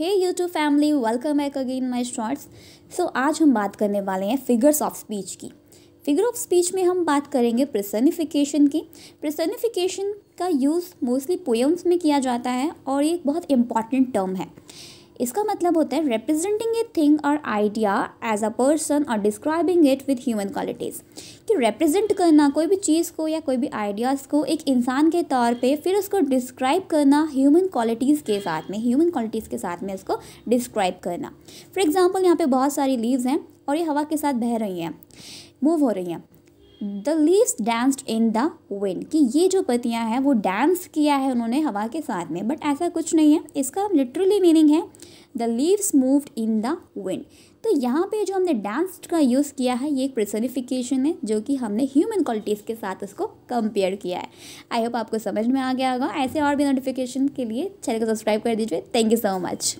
hey YouTube family welcome back again my shorts so आज हम बात करने वाले हैं फिगर्स ऑफ स्पीच की फिगर ऑफ स्पीच में हम बात करेंगे प्रसनिफिकेशन की प्रसनिफिकेशन का यूज़ मोस्टली पोएम्स में किया जाता है और ये एक बहुत इम्पॉर्टेंट टर्म है इसका मतलब होता है रिप्रेजेंटिंग ए थिंग और आइडिया एज अ पर्सन और describing it with human qualities कि रिप्रेजेंट करना कोई भी चीज़ को या कोई भी आइडियाज़ को एक इंसान के तौर पे फिर उसको डिस्क्राइब करना ह्यूमन क्वालिटीज़ के साथ में ह्यूमन क्वालिटीज़ के साथ में उसको डिस्क्राइब करना फॉर एग्ज़ाम्पल यहाँ पर बहुत सारी लीव्स हैं और ये हवा के साथ बह रही हैं मूव हो रही हैं the leaves danced in the wind कि ये जो पतियाँ हैं वो डांस किया है उन्होंने हवा के साथ में बट ऐसा कुछ नहीं है इसका लिटरली मीनिंग है the leaves moved in the wind तो यहाँ पे जो हमने डांस्ड का यूज़ किया है ये एक प्रसनिफिकेशन है जो कि हमने ह्यूमन क्वालिटीज़ के साथ उसको कंपेयर किया है आई होप आपको समझ में आ गया होगा ऐसे और भी नोटिफिकेशन के लिए चैनल को सब्सक्राइब कर दीजिए थैंक यू सो मच